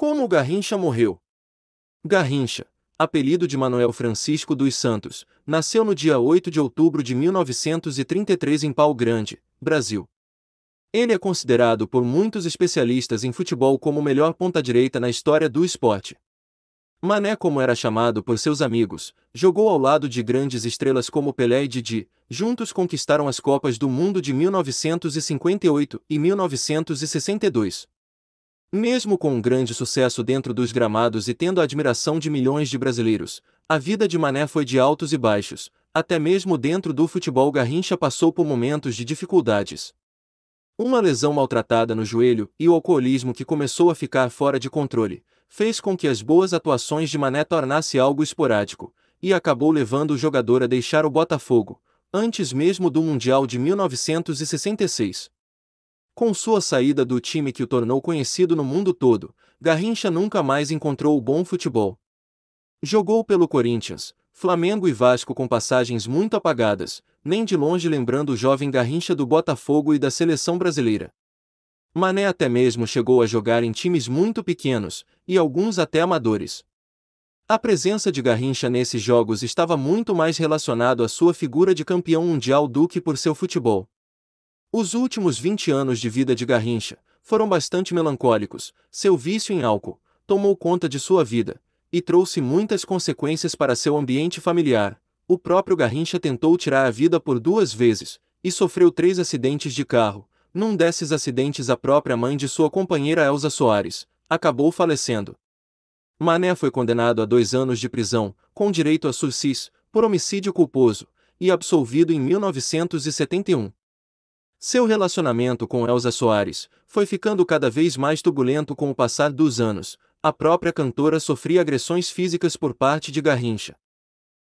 Como Garrincha morreu? Garrincha, apelido de Manuel Francisco dos Santos, nasceu no dia 8 de outubro de 1933 em Pau Grande, Brasil. Ele é considerado por muitos especialistas em futebol como o melhor ponta-direita na história do esporte. Mané, como era chamado por seus amigos, jogou ao lado de grandes estrelas como Pelé e Didi, juntos conquistaram as Copas do Mundo de 1958 e 1962. Mesmo com um grande sucesso dentro dos gramados e tendo a admiração de milhões de brasileiros, a vida de Mané foi de altos e baixos, até mesmo dentro do futebol Garrincha passou por momentos de dificuldades. Uma lesão maltratada no joelho e o alcoolismo que começou a ficar fora de controle, fez com que as boas atuações de Mané tornasse algo esporádico, e acabou levando o jogador a deixar o Botafogo, antes mesmo do Mundial de 1966. Com sua saída do time que o tornou conhecido no mundo todo, Garrincha nunca mais encontrou o bom futebol. Jogou pelo Corinthians, Flamengo e Vasco com passagens muito apagadas, nem de longe lembrando o jovem Garrincha do Botafogo e da seleção brasileira. Mané até mesmo chegou a jogar em times muito pequenos, e alguns até amadores. A presença de Garrincha nesses jogos estava muito mais relacionado à sua figura de campeão mundial do que por seu futebol. Os últimos 20 anos de vida de Garrincha foram bastante melancólicos, seu vício em álcool tomou conta de sua vida e trouxe muitas consequências para seu ambiente familiar. O próprio Garrincha tentou tirar a vida por duas vezes e sofreu três acidentes de carro. Num desses acidentes, a própria mãe de sua companheira Elsa Soares acabou falecendo. Mané foi condenado a dois anos de prisão, com direito a sursis, por homicídio culposo, e absolvido em 1971. Seu relacionamento com Elsa Soares foi ficando cada vez mais turbulento com o passar dos anos. A própria cantora sofria agressões físicas por parte de Garrincha.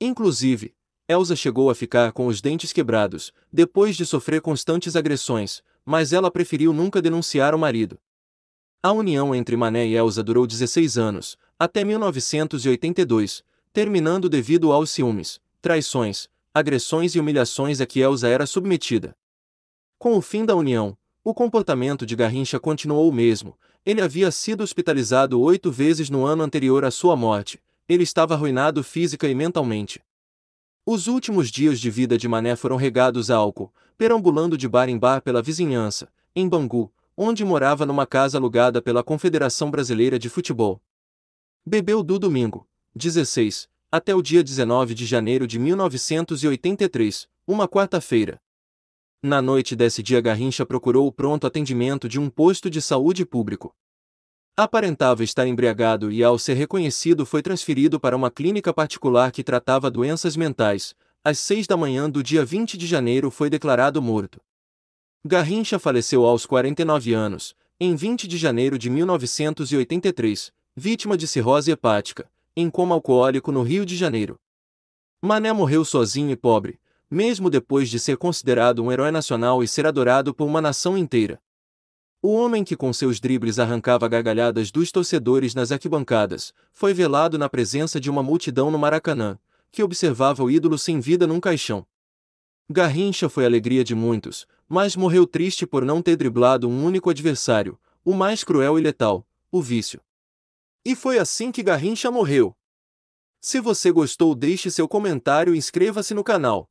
Inclusive, Elsa chegou a ficar com os dentes quebrados, depois de sofrer constantes agressões, mas ela preferiu nunca denunciar o marido. A união entre Mané e Elsa durou 16 anos, até 1982, terminando devido aos ciúmes, traições, agressões e humilhações a que Elsa era submetida. Com o fim da União, o comportamento de Garrincha continuou o mesmo. Ele havia sido hospitalizado oito vezes no ano anterior à sua morte. Ele estava arruinado física e mentalmente. Os últimos dias de vida de Mané foram regados a álcool, perambulando de bar em bar pela vizinhança, em Bangu, onde morava numa casa alugada pela Confederação Brasileira de Futebol. Bebeu do domingo, 16, até o dia 19 de janeiro de 1983, uma quarta-feira, na noite desse dia, Garrincha procurou o pronto atendimento de um posto de saúde público. Aparentava estar embriagado e, ao ser reconhecido, foi transferido para uma clínica particular que tratava doenças mentais. Às seis da manhã do dia 20 de janeiro, foi declarado morto. Garrincha faleceu aos 49 anos, em 20 de janeiro de 1983, vítima de cirrose hepática, em coma alcoólico no Rio de Janeiro. Mané morreu sozinho e pobre, mesmo depois de ser considerado um herói nacional e ser adorado por uma nação inteira. O homem que com seus dribles arrancava gargalhadas dos torcedores nas arquibancadas, foi velado na presença de uma multidão no Maracanã, que observava o ídolo sem vida num caixão. Garrincha foi alegria de muitos, mas morreu triste por não ter driblado um único adversário, o mais cruel e letal, o vício. E foi assim que Garrincha morreu. Se você gostou, deixe seu comentário e inscreva-se no canal.